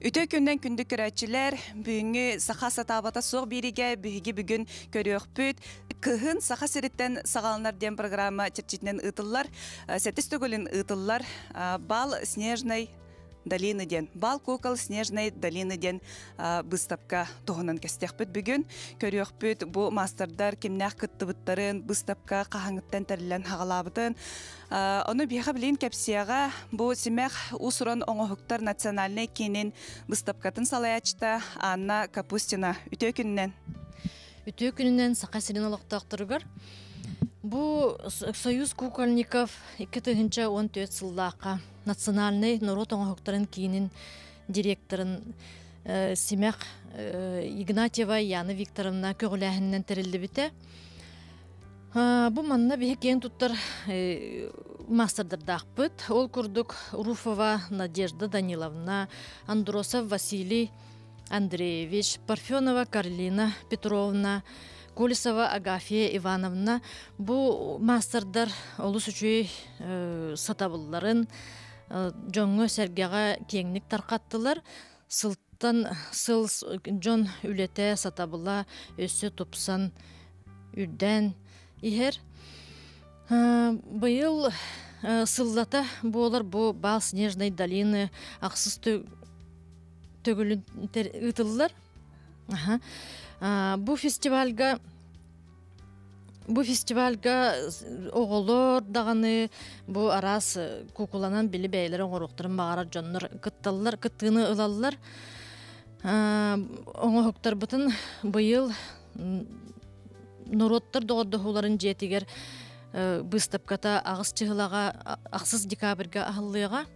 Үтө күннен күндік күрәтчілер бүгінгі сақа сатабата соғ береге бүгі бүгін көрөкпүт. Кыһын сақа сириттен сағалынар дем программа чертчитнен ытыллар, сәтіс түгілін ытыллар, э, э, бал снежный долины ден бал кукол снежной долины ден быстапка тоғынан кестекпит бүгін көрөкпүт бу мастердар кимнях кыттыбыттарын быстапка кахаңыттан тәрилен хагалабытын оны беха билин кепсияга бу симех усурон оңохуктар национальный кинин быстапкатын ачта анна капустина үтө күннен үтө күнүнен сака сирин бу союз кукольников эки тыгынча национальный народ кийнин кейінін директорын э, Семяк э, Игнатьева Яна Викторовна көгіләһіннен тірілді біте. Э, бу манна бихекен туттар мастердар дақпыт. Ол күрдік Руфова Надежда Даниловна, Андросов Василий Андреевич, Парфенова Карлина Петровна, Колесова Агафия Ивановна. Бу мастердар олыс үші сатабылларын, Э, жоңго сәргеға кеңник тарқаттылар сылттан сыл жон үлете сатабыла өсі тупсан үлден ихер. Э, быйыл э, сыллата болар бу бал снежной долины аксыз төгүлүн ытыллар Бұл фестивальга бу фестивальга оголор даганы бу арас кукуланан били бәйлер оңоруктарын багара жоннор кытталлар кыттыны ылаллар оңохуктар бытын быйыл нуроттар догодохуларын жетигер быстапката агыс чыгылага аксыз декабрьге ахыллыйга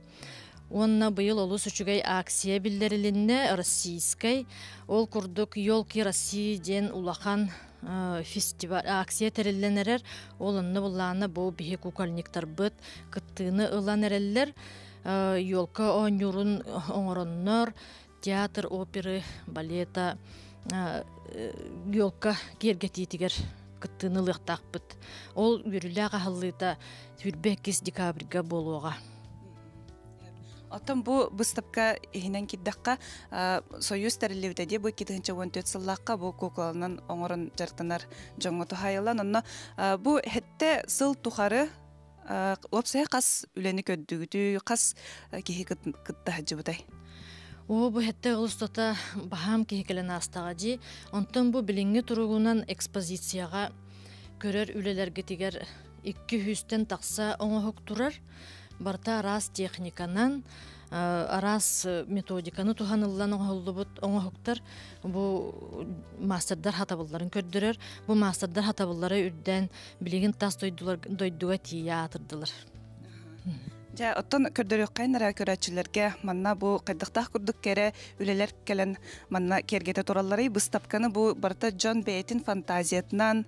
Онна быйыл олу сүчүгэй акция биллерилинне российской ол курдук елки России ден улахан Э, фестиваль акция тереленерер олынны булланы бу бихи кукольниктар быт кыттыны ылан эреллер елка онюрун оңороннор театр оперы балета елка э, э, кергетитигер кыттыны лыктакпыт ол үрүлэ кахыллыта түрбеккис декабрьга болууга Оттон бу выставка иһинен киддакка союз тәрилебите де бу китенче 14 сыллакка бу кукланын оңорун жартанар жоңго тухайлан онно бу хетте сыл тухары лопсая қас үлені көддүгүтү қас кихи кытта жыбытай О, бу хетте ұлыстата бахам кехекелен астага жи, онтон бу билинге тұруғынан экспозицияга көрер үлелерге тигер 200-тен тақса оңа тұрар, барта рас техниканан арас э, методиканы туханыллан оңолубут оңохуктар бу мастердар хатабылларын көрдүрөр бу мастердар хатабыллары үрден билигин тас дойдуга тия атырдылар Жа, оттон көрдөрөккайнара көрәчилерге манна бу кайдыктах курдук кере үлелер келен манна кергете тураллары стапканы бу барта жон бейтин фантазиятынан,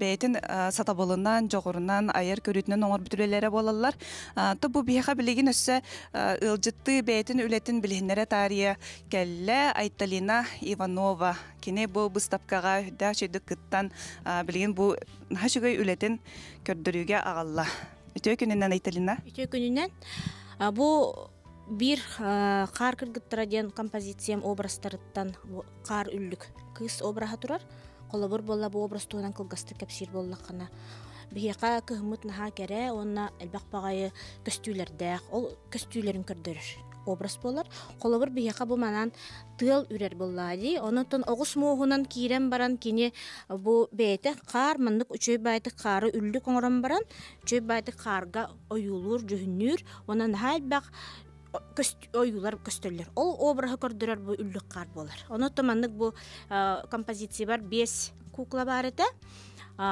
бейтин сатаболунан жогорунан, айыр көрүтүнөн оңор бүтүлелере болаллар. Та бу биха билигин өссө ылжытты бейтин үлетин билиннере тария келле Айталина Иванова кине бу стапкага да чөйдүк кыттан билген бу нахашыгай үлетин көрдүрүүгө агалла үтө күнүнөн айтылына үтө күнүнөн бу бир кар кыргыттара диэн композициям образтарыттан кар үллүк кыыс обраха турар колобур болла бу образ туунан кылгастык кепсир боллаккана биэка кыһыммыт наха кере онна элбак багайы көстүүлэрдээх ол көстүүлөрүн көрдөрөр образ болар колобур биһиэха бу манан тыыл үрер буллаади онутон огус муухунан киирен баран кини бу бээте каар мындык үчөй байты каары үллүк оңорон баран үчөй байты каарга оюлуур жүһүннүүр онан хайбак оюлар көстөллөр ол образы көрдүрөр бу үллүк каар болар онуто мандык бу композиция бар бес кукла бар эте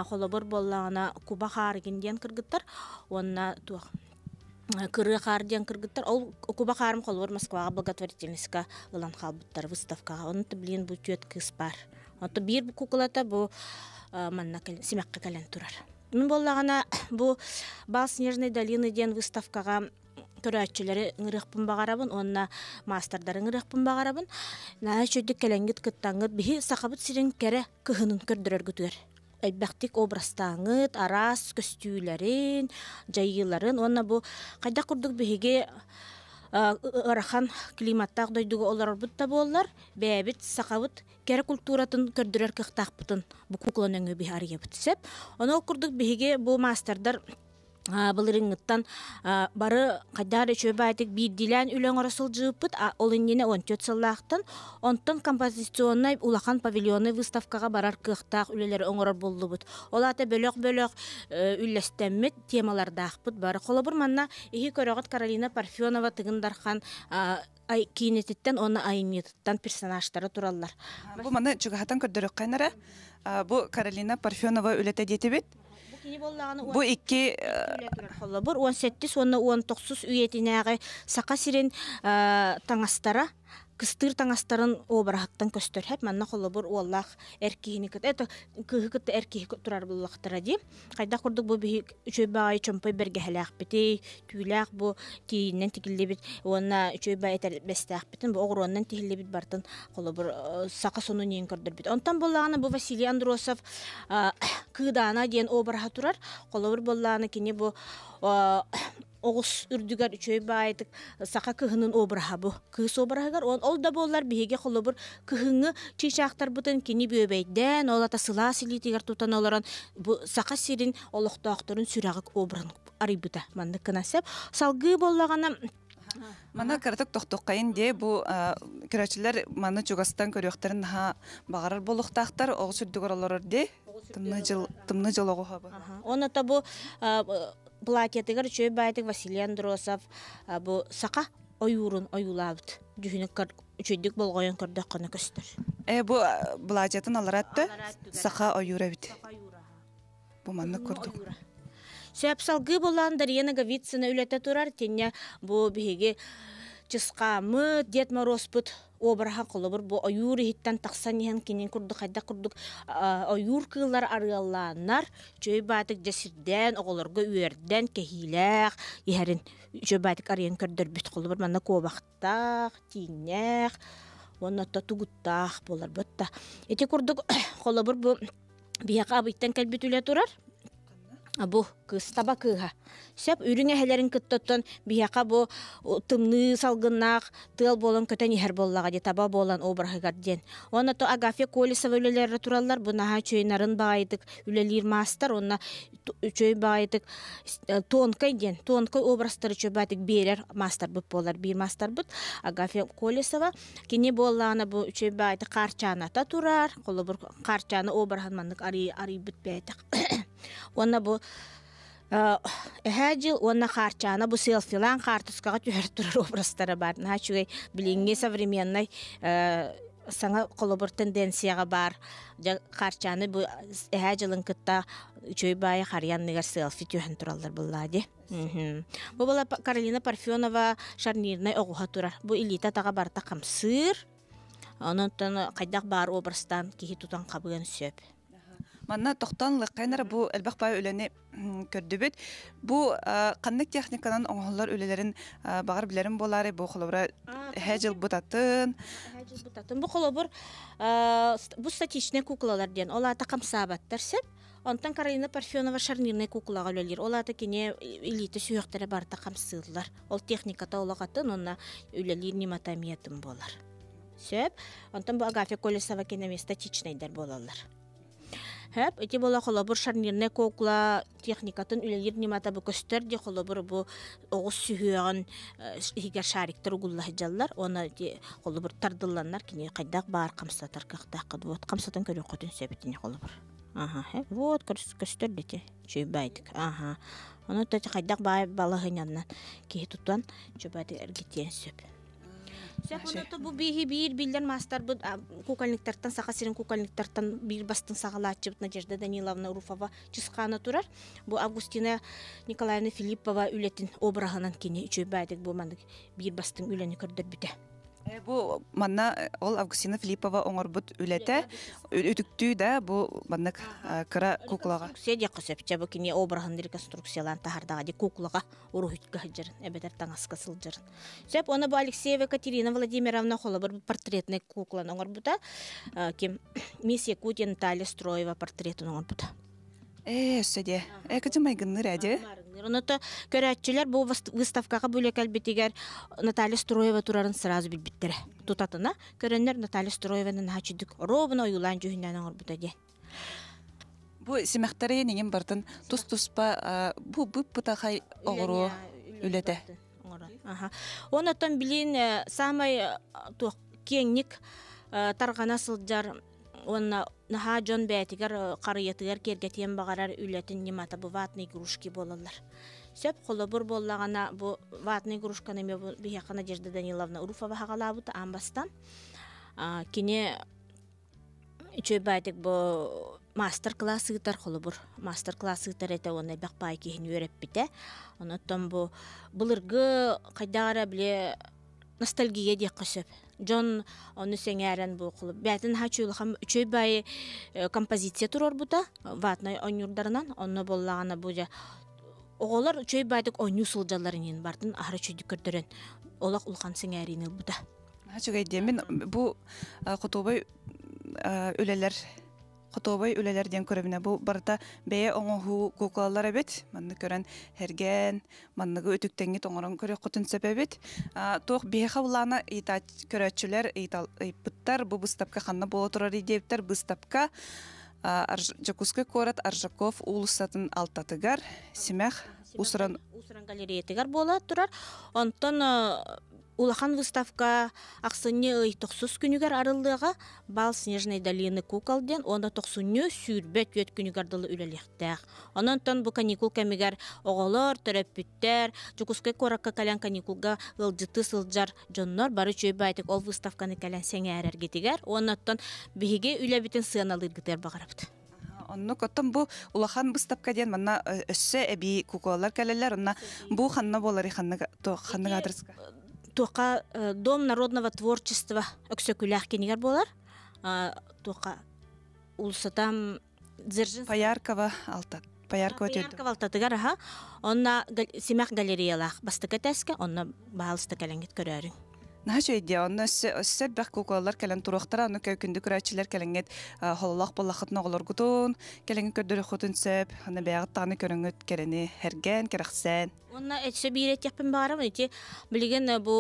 холобур боллагана куба хаарыгин кинден кыргыттар онна туах Э, кыры хаар диэн кыргыттар ол куба хаарым холбор москвага благотворительностька ылан хаалбыттар выставкага онута билин бу түйөт бар онту бир кукулата бу э, манна семякка кэлен турар мин боллагана бу бал снежной долины диэн выставкага көрөөчүлөрү ыңырыхпын багарабын онна мастердар ыңырыхпын багарабын наа чөдүк келеңгит кыттаңыр бихи сахабыт сирин кере кыхынын элбэхтик образтаңыт, арас көстүүләрин, жайыларын, онна бу кайда курдук биһиге ырахан климаттак дойдуга олар бутта боллар, бәбит сакабыт кәре культуратын көрдүрөр кыхтакпытын бу кукланың биһи арыябыт сеп. Оны курдук беге бу мастердар бұл бары қайдар чөбәтік бирдилән үлөң орасыл жыппыт ол иннене он төт онтон композиционный улахан павильоны выставкаға барар қықтақ үлелер оңорор боллубут ол ата бөлөк бөлөк э, үлләстәммет темалардақпыт бары колобур манна ихи көрөгөт каролина парфенова тыгындархан ай оны айнетиттен персонаждары тураллар бу мана чугахатан көрдөрөк кайнара бу каролина парфенова үлете детебит Бұл икки бур 17 сонна 19 үйетинәге сақа сирен э, таңастара кыстыр таңастарын обарахаттан хәп манна холобур уоллах эркиини кыт это кыһы кытта эркиһи турар буллахтыра ди кайда курдук бу бии үчөйбаай чомпой бергеһелээхпити түүлээх бу тииннен тигиллибит уонна үчөйбаай этэлбестээхпитин бу огуроннан тихиллибит бартын холобур э, сака сону ниин көрдөрбүт онтан боллаана бу василий андросов э, кыыдаана диэн обараха турар холобур боллаана кини бу э, оғыс үрдігер үчө байтык сақа кыхынын образы бу Кыыс образыгар он ол да боллар биһиге холобур кыһыңы чыйчаактар бытын кини бөөбәйдән олата сыла силитигер тутан олорон бу сақа сирин олохтоохторун сүрагык обырын арыбыта манны кынасеп салгы боллагана Мана картык тохтоққайын де бу көрәчілер маны чугастан көрөктәрін ха бағарар болуқтақтар оғыс де тымны жыл тымны жыл оны та бу платье тыгар чөй байтык Василий Андросов бу сака оюрун оюлабыт жүхүнүк үчөйдүк болгоюн көрдөк кана көстөр э бу платьетин атты сака оюра бит бу манны көрдөк сөпсалгы болан дарьяна Говицина үлөтө турар тенне бу биги чыскамы Дед Мороз обраха колобур бу оюр иһиттен тахсан иһен кинин курдук хайда курдук оюр кыыллар арыаллааннар чөй баатык жасирден оголорго үөрден кехилээх иһерин чөй баатык арыйан көрдөрбүт колобур манна куобахтаах тииннээх оннотто тугуттаах бутта эти курдук колобур бу бияка абыйттан келбит үле турар Абу кыстаба кыға. Сәп үріңе хәләрін кыттоттон бияқа бу тымны салгыннақ, тыл болон көтен ихер боллаға де таба болан обырхыгар ден. Оны то Агафе Колесова үлелері тураллар бұнаға чөйнарын бағайдық, үлелер мастар, онна чөй бағайдық, тонкай ден, э, тонкой обрастары чөй бағайдық берер мастар бұт болар, бир мастар бұт. Агафе Колесова кене боллағына бұ чөй бағайдық қарчаны та турар, қолы бұр қарчаны обырханманлық ари, ари бұт Онна бу э, Эхэджил онна харчана бу селфилан хартускага түһөр турар образтары бар. Начугай билинге современный э, саңа қолыбыр тенденцияға бар қарчаны бұл әһә жылын кытта үчөй бай харьян нигер селфи тюһен тураллар булла ди бу бала каролина парфенова шарнирнай огуха турар бу элита тага барта камсыр онтон кайдак бар образдан кихи тутан кабыган сөп Манна тоқтан лықайнар бұ әлбәқ бай үләне көрді бет. Бұ қаннық техниканан оңғылар үлелерін бағыр білерін болары, бұ қолыбыра әжіл бұтатын. Әжіл бұтатын. Бұ қолыбыр бұ статичный куклалар ден. Ола тақам Онтан Каролина Парфенова шарнирный куклаға үлелер. Ола текене илиті сүйектері бар тақам Ол техника таулағатын, онна үлелер нематамиятым болар. Сөп, онтан бұл агафе колесова кенеме статичныйдар болалар. Хэп, эти была холобур шарнирне кокла техникатын үлелер немата бу көстер де холобур бу оғыз сүйіған э, хигер шариктер угулла хиджаллар, оны холобур тардылланнар кини қайдақ бар камса кақтақ қыды, вот қамсатан көрі құтын сөбетіне холобур. Ага, хэп, вот көстер дете, чөйбайдік, ага. Оны тәті қайдақ бай балағыняннан ки тұттан чөйбайды әргетен сөп. Сәхмәтте бу биһи бир билден мастар бу кукольниктардан саха сирен кукольниктардан бир бастын сагала чыпт Надежда Даниловна Руфова чысканы турар. Бу Августина Николаевна Филиппова үлетин обрагынан кине үчөй бәдик бу мандык бир бастын көрдөр Э, бу манна э, ол августина филиппова оңорбут үлете үтүктүү да бу манна э, кыра куклага седе бу кини обрахандыр конструкциялан тахардага ди куклага урухитка жыр эбетер таңаска сылжыр сеп оны бу алексеева екатерина владимировна холобыр портретный кукланы оңорбута ким мисс якутин талия строева портретин оңорбута э сөде экадемайгынныр әде Оното көрәтчілер бұл выставкаға бөлек әлбетігер Наталья Строева турарын сразу білбіттере. Тутатына көрінер Наталья Строеваның хачидік робын ойылан жүхінен оңырбыта де. Бұ семақтары енеген бартын тұс-тұспа бұ бұп-бұтақай оғыру үлеті. Онытын білейін э, самай э, кеңнік э, тарғана сылдар онна наха жон бәтигер э, карыятыгер кергетен багарар үлетін немата бу ватный игрушки болалар. Сөп холобур боллагана бу ватный игрушканы ме бияка Надежда Даниловна Уруфова хагалабыта амбастан. А, кине үчөй байтик бу мастер класс ытар холобур. Мастер класс ытар эте онна бакпай кихин үреппите. Оноттон бу былыргы кайдагара биле ностальгия дек қосып. Жон оны э, сөңәрен бұл қылып. Бәтін хачулхам үчөй бай э, композиция турор бута, ватнай онюрдарынан, онны боллағаны бұжа. Оғолар үчөй байдық оню сылжаларынен бартын ары чөйді көрдірін. Олақ ұлқан сөңәрінен бұта. Хачугай демін, бұл құтубай э, хотобой үлелерден көрөбүнө бу барыта бэйэ оңохуу куклалар әбет, манны көрөн херген манныгы өтүктеңит оңорон көрө кутун сөпөбүт туох биэха улаана ыйта көрөчүлер бұттар бұл бұстапқа ханна боло тұрар идептер бұстапқа жакуска корат аржаков улусатын алтатыгар семях усыран... усуран галереятыгар болады тұрар. Онтан улахан выставка ақсыне ой тоқсыз күнүгер арылдыга бал снежной долины куколден, онда токсунню сүйрбөт өт күнүгер дылы үлелехтэх ононтон бу каникул кемигер оголор төрөппүттер жукускай коракка калян каникулга ылдыты сылжар жоннор бары чөйбайтик ол выставканы калян сеңе эрергетигер ононтон биһиге үлебитин сыаналыргытер багарабыт онно коттон бу улахан быстапка диен манна э, өссө эби куколар келелер онна бу ханна болар ханна ханна туқа э, дом народного творчества өксөкүлях кенигер болар тоқа улсатам дзержин паяркова алтат паяркова төт паяркова алтатыгар аха онна семях галереялах бастыка тәске онна баалыстык элеңит көрөрүң Нәҗәйдә аны сәп бәк кукалар кәлән турактар аны көкүнде күрәчеләр кәләнгет халлах баллахыт нагылар гутун кәләнгә көдер хутын сәп аны бәгъ таны көрәнгет керене һәргән керәхсән. Онна әтсе бирәт япын барам ити билген бу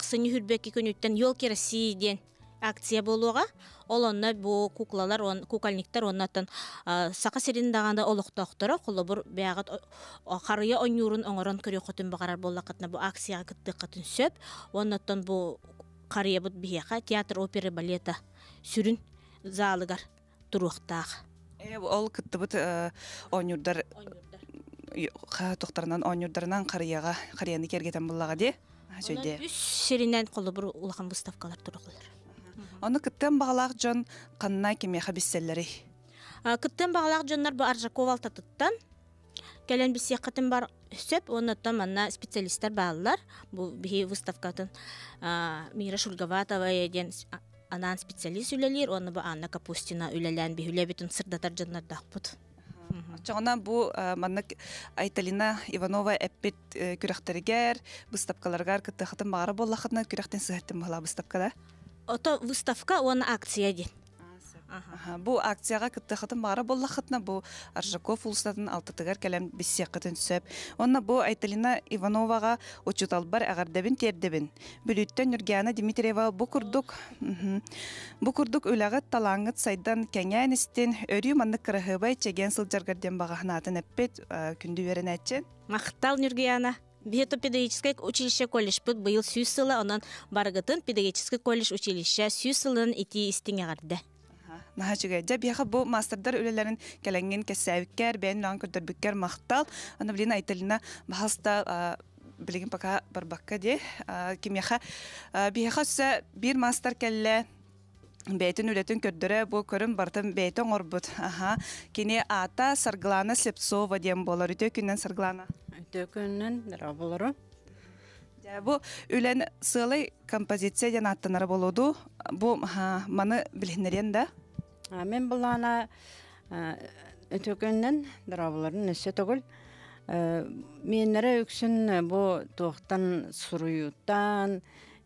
аксыны хүрбәкке көнүттән йол керәсе дигән акция болуға олонна бу куклалар он кукольниктер оннаттан сака сирин даганда олуктоктора кулубур бягат харыя онюрун оңорон көрө котун багарар боллакатна бу акцияга кытты катын сөп оннаттан бу карыя бут театр опера балета сүрүн залыгар туруктаах э, ол кытты бут э, онюрдар токтарынан онюрдарынан карыяга карыяны кергетен буллага де э? сөйде сиринен кулубур улахан выставкалар турулар Оны кыттен бағалақ жон қанына кеме хабисселлері. Кыттен бағалақ жонлар бұл аржаковал татыттан. Кәлен біз сеқатын бар сөп, оны манна специалистер бағалар. Бұл бігі выставкатын Мира Шульгаватова еден анан специалист үлелер, оны бұл Анна Капустина үлелен бі үлебетін сырдатар жонларда ақпыт. Чоғана бу маннык Айталина Иванова әппет э, күрәхтәргәр, бустапкаларга кытты хатын бары болла хатна күрәхтен сыһәттен бала ото выставка он акция Ага. бу акцияга кыттыхытын бары боллахытна бу аржаков улстатын алтытыгар кәлем бисекытын сөп онна бу айтылина Ивановаға учуталбар агардебин тердебин бүлүттөн нюргиана дмитриева бу курдук бу курдук үлагыт талаңыт сайдан кеңәнистин өрүү маннык кырыхыбай чеген сылжаргарден багахнаатын эппет э, күндү беренәчен мактал Бето педагогический училище колледж пут был сүйс сылы, онан баргатын педагогический колледж училище сүйс сылын ити истиңе гарды. Наһа жүгәйдә бияха бу мастердар үлеләрен кәләнгән кәсәвкәр, бәйен ран көрдөрбүккәр мақтал, аны билен айтылына бахаста пака бар бакка де, кимяха бияха сүсә бир мастер кәллә бәйтін үлетін көрдірі бұл көрім бартым бәйтін орбут. Аха. Кене ата Сарглана Слепцова дем болар. Үте күннен Сарглана. Үте күннен дыра болару. Бу үлән композиция ден аттанары болуду. Бұл маны білінерен да? Мен бұл ана үте күннен дыра боларын нөсе тұғыл. Ә, Менлері үксін тоқтан сұруюттан,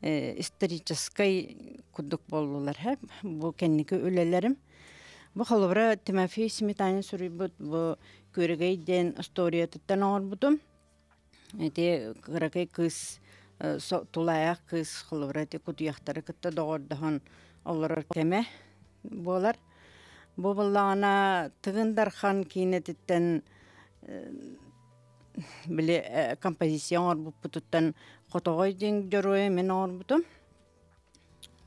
исторической кудук болдулар хэп бу кенники үлелерим бу холобра Тимофей Сметанин сүрүбүт бу көрөгөй ден история тыттан оорбутум эти кыракай кыз тулаяк кыз холобра те кутуяктары кытта догордохон олорор кеме болар бу буллагана хан кинетиттен биле композицион орбуппутуттан Хотогой день дёрое мен орбутум.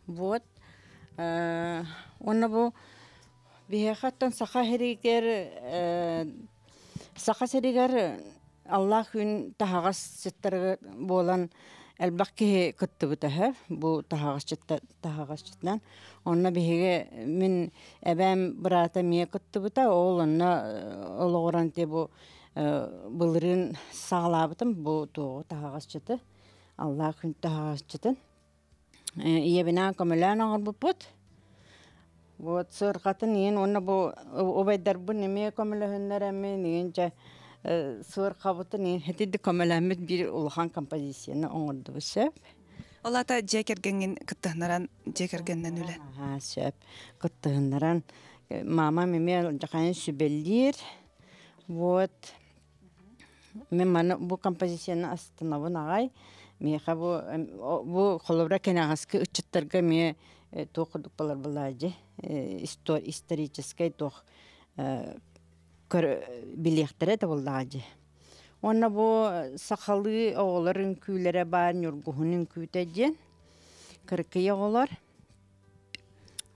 Вот. Э, Онна бу бихаттан саха херигер саха херигер Аллах үн тахагас сеттерге болан әлбәкке бу тахагас бұл тахагас жыттан. Онна біхеге мен әбәм брата мия көтті бұта, ол онна э, олығыран те бұл э, бұлырын сағалабытым, бұл туғы тахағас жыты. Аллах күн тағашчытын. Ебіна көмілән ағыр бұппыт. Вот сырқатын ең оны бұл обайдар бұл неме көміләхінлер әме негенче сырқабытын ең хетеді көміләмет бір ұлған композицияны оңырды бұл сөп. Олата жекергенген кыттығынаран жекергеннен үлі. Ха, сөп. Кыттығынаран мама меме жақайын сүбелдер. Вот. Мен мана бұл композицияны астынабын ағай. Меха бу бу холобра кенагасқы үтчеттарга ме тоқудук балар булажы. Истор исторический тоқ көр билехтере де булажы. Онна бу сахалы оғларын күйләре бар, нүргуһунын күтәҗен. Кыркыя оғлар.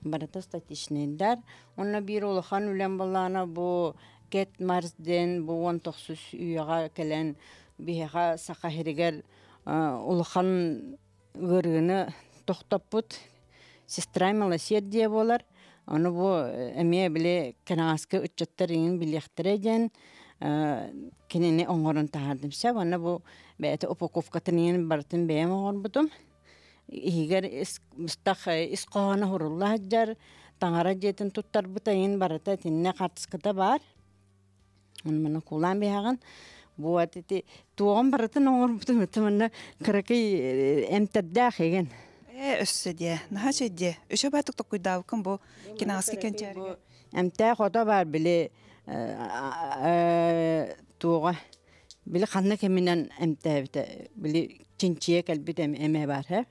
Барата статичныйдар. Онна бир улхан үлән балана бу кет марсден бу 19 үйәгә келен биһәгә сахаһиргәр улухан көргіні тоқтаппыт сестра малосед болар оны бу э, эме биле кенааскы үтчеттер иң билехтере ден э, кинени оңорун таардым сәп аны бу бәйте упаковкатын бартын бәйем оңор игер мустах ис э, кана хурулла таңара жетин туттар бута иң барата тинне бар Мен мына кулан бияған Вот эти туом баратын оңор бутун өтөмөнө кырыкый э, эмтеддах эген. Э өссөдө, нахачыдды. Өшө батык токуй давкын бу кинаски кенчерге. Эмте хода бар биле э, э, туога. Биле ханна кеминен эмте бите биле чинчие калбит эме бар ха.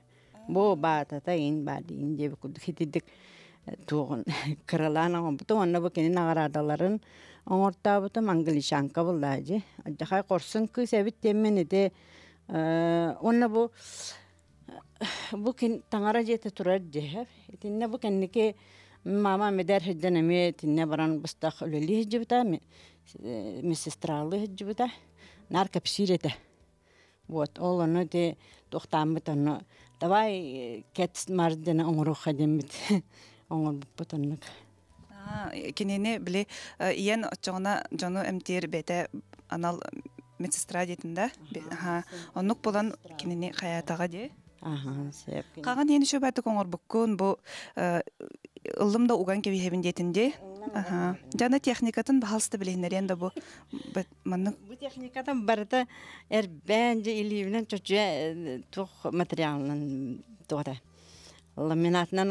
Бу бата ин бар ин жебе кудхитидик туогун кыралана бутун онно бу кенин агарадаларын оңортаабытым ангылишанка буллаажы аджахай корсун кы себит теммени де э, онна бу бу кин таңара жете турар дехер итинне бу кенники мама медер хиджанами итинне баран быстах үлели хиджибита медсестралы э, хиджибита наркопсирете вот ол оны де тоқтамыт оны давай кет мардена оңруха демит оңор бутонник кенене біле э, иен очоңна жону эмтир бете анал медсестра дейтін да онук болан кинени хаятаға де каган қаған еще баты коңор буккун бу э, ыллым да уган кеби хебин детинде жана техникатын баалсты билейнерен да бу манны бу техникатан барыта эрбен же илибинен чочуя э, тух материалынан ламинатынан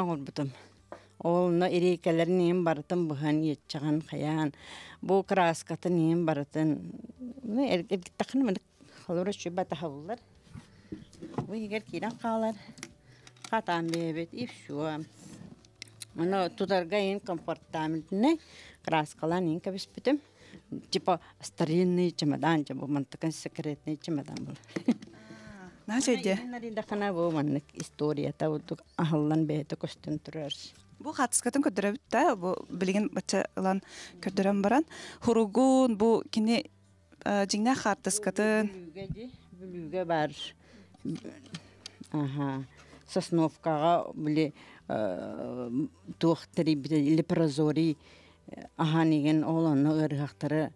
ол но ирекелер нем барытын бұхан етчаған қаян бұл краскаты нем барытын эргиттақын мінік халура шүбә тахавылар бұл егер кейден қалар қатан бебет и все мына тұтарға ең комфорттамілтіне краскалан ең кәбіс бүтім типа старинный чемодан же бұл секретный чемодан бұл Начеде. Наринда хана бұл маннық история тауылдық ахылдан бәйті көстін тұрарсы бу хатыскатын көтөрөбүт да бу билген бача ылан көтөрөм баран хуругун бу кини э, жиңне хатыскатын бүлүүгө бар аха сосновкага биле э, туохтери лепрозори э, аха деген оланы ырыхтары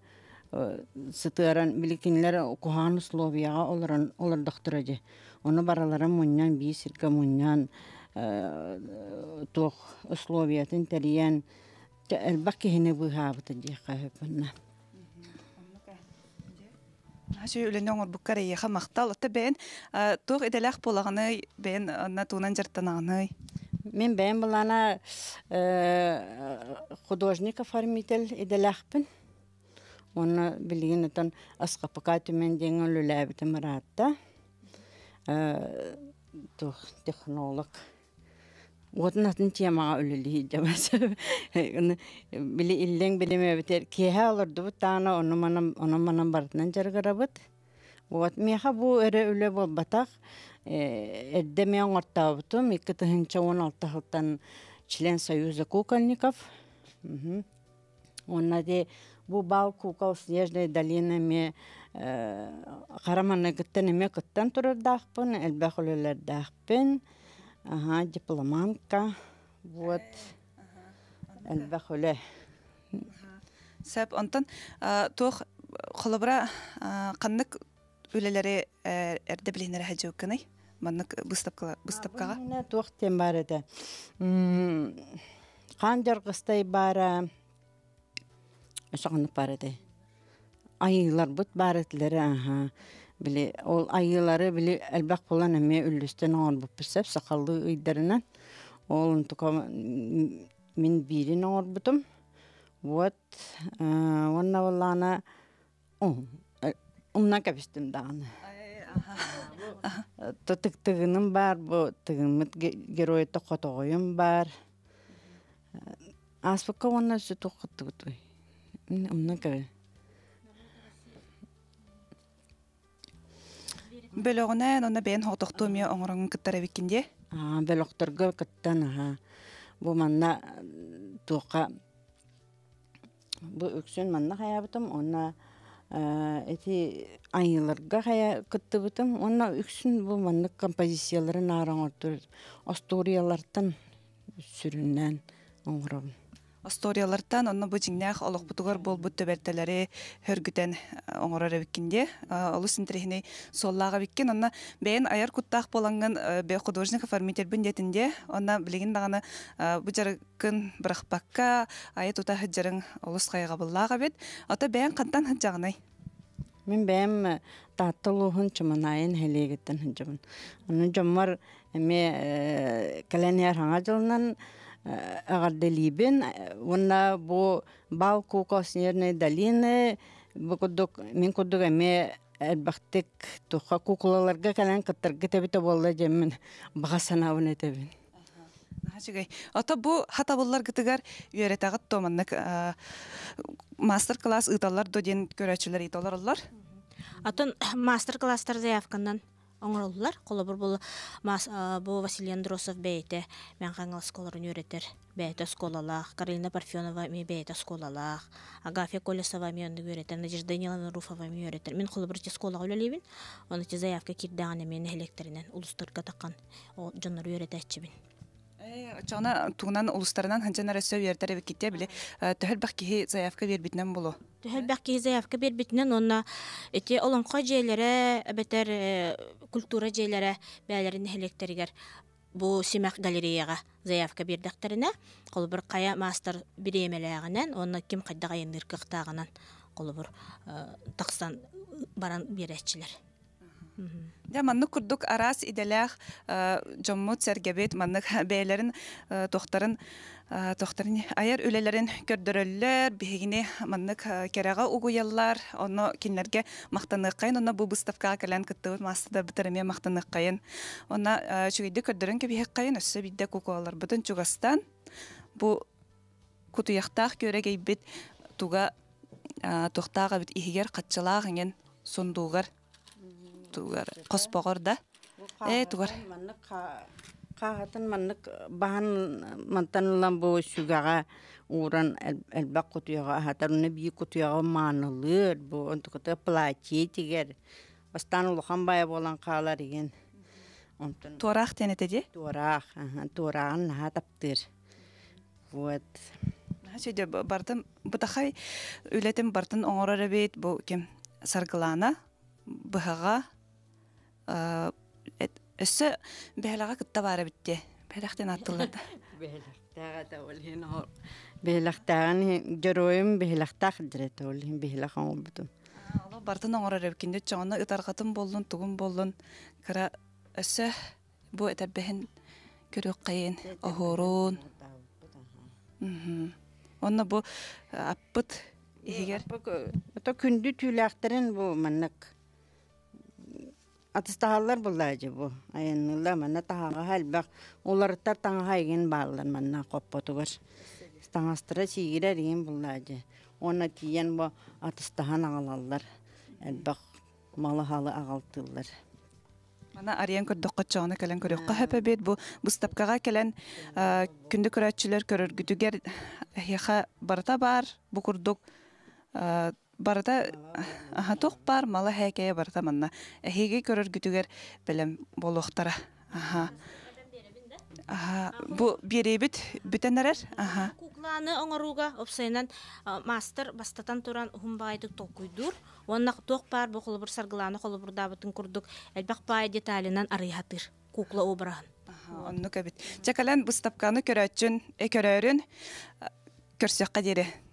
сытыран биликинлер кухан условияга оларын олардыктыра же оны бараларын муннян бий сирке муннян тох условиятын тәриян әлбәк кеһене быһабыты диэка хөппүнна Хәсү үләнең ор буккара яха мактал ата бен тох иделәх полагыны бен анна тунан жартананы Мен бен булана э, художник оформитель иделәхпен Оны билген атан асқапыка түмен деңгән лүләбитем ратта. Э, тох технолог Уотын атын темаға үлілі жабас. Білі иллен білеме бітер. Кеха олырды бұт тағына оны манам бартынан жарғыра бұт. Уот меха бұ әрі үлі бол батақ. Әрді э, мен ортаға бұтым. 2016 жылтан член Союза Кукольников. Онна де бұ бал Кукол Снежной долины ме қараманы э, күттен еме күттен тұрырдақпын, әлбәқ үлілердақпын. Ага, дипломанка. Вот. Әлбәхүле. Сәп, онтан, тоқ қолабыра қаннық өлелері әрді білейнері әжі өкінай? Маннық бұстапқаға? Мені тоқ тем бар еді. Қан жарғыстай бары, шоғынып бар еді. Айылар бұт бар әділері, аха били ол айылары били әлбәк болан әме үллүстен оңор буппусап сақалды ыйдарынан ол тука мен бирин оңор бутум вот онна боллана умна кабистим даганы то тыгыным бар бу тыгымыт герой токотогоюм бар аспыкка онна сүтү кыттыбытый умна кабистим Бөлөгіне оны бен хоқтоқты ме оңырыңын кіттар әвеккенде? Бөліктіргі кіттен, бұл манна туқа, бұл өксін манна қая бұтым, оны әті айыларға қая композицияларын историялартан онно бу жиңнях олохбутугар болбут төбертелери хөргүтен э, оңорор эбиккинде э, олу синтрихини соллаага биккен онно бэйин аяр куттаах боланган э, бе художников армитербин детинде онна билигин даганы бу жарыкын бырахпакка ая тута хыджарың олус кайга буллаага бет ата бэйин кантан хыджагынай Мен бәм таттылуһын чымынайын хелегеттен хынжымын. Оны жоммар эме кәләнияр хаңа жылынан агарделибин э, э, уна бу бал куко снежной долины бу кудук мен кудук эме элбахтик туха куклаларга калан кыттыргы тебите же мен бага санабын этебин Хачыгай. Ата бу хата хатабыллар гытыгар үйрәтәгы томанны э, мастер класс ыталлар доден көрәчеләр италарлар. Атын мастер класстар заявканнан оңроллар қолыбыр бұл мас бу Василий Андросов бәйте мен қаңыл сколарын үйретер бәйте сколалақ Каролина Парфенова ме бәйте сколалақ Агафья Колесова ме онды үйретер Надежда Даниловна Руфова ме үйретер мен қолыбыр те скола үлелебин оны те заявка кирдәгәне мен электринен улустырга таккан жоннор үйретәчбин Э, Чана тугнан улустарынан ханчан арасыө уярдар китте биле э, төһөл баккихи заявка бербитнен болу. Төһөл баккихи заявка бербитнен онна эти олонко жээлере бетер э, культура жээлере бәлерин хелектеригер. Бу Симак галереяга заявка бердектерине кол бир кая мастер биремелегинен онна ким кайдага эндир кыктагынан кол бир таксан баран беречилер. Да, манны курдук арас иделях жоммут сергебет маннык бейлерин тохтарын тохтарын аяр үлелерин көрдөрөллөр бигини маннык керага угуяллар оно кинлерге мактанык кайын оно бу выставкага келен кыттыбыт мастыда битиреме мактанык кайын она чугиди көрдөрөн кебиек кайын өссө бидде кукуалар бутун чугастан бу кутуяктаах бит туга тохтаага бит ихигер катчалаагыңен сундуугар тугар қоспоғорда э тугар қағатын маннык бахан мантанылан боосугаға уран элбак кутуяга ахатарны бии кутуяга маанылыр бу онтукута платье тигер бастан улухан бая болан каалар иген туарах тенетеде туарах туарагын наха таптыр вот сөйде бартын бытахай үлетим бартын оңорор эбит бұл ким сарглана быхага өссө бэхэлэҕэ кытта баара битти бэхэлэхтен аттылларда бэхэлэхтаага да ол бэхэлэхтааган жороем бэхэлэхтаах дирет олин бэхэлэх оңолбутун ол бартын оңорор эбкинде чоңоно ытаргатын болдун тугун болдун кыра өссө бу этеббехин көрүк кайын охорун онна бу аппыт эгер то күндү түүлээхтерин бу маннык атыстаһаллар булла же бу аяннулла манна таһаға хәлбәк уларыттар таңа хайген бааллар манна коппотугар таңастыра сиигирер иен булла же оны тиен бу атыстаһан агалаллар әлбәк халы агалтыллар Мана ариян көрдөккө чоғына келен көрөккө хәпәбет бу бустапкага кәлен күндө көрәтчүләр көрөр гүтүгәр яха барта бар бу курдук барыта ахатох бар мала хәкәя барыта манна әһиге көрөр күтүгер белем болохтара аха аха бу беребит бүтәнәрәр аха кукланы оңоруга опсайнан мастер бастатан туран хумбайдык токуйдур оннак тоқ бар бу холбур саргыланы холбур дабытын курдук элбак бай деталынан арыятыр кукла обрахан онну кәбит чакалан бустапканы көрәчүн экөрөрүн көрсөккә дере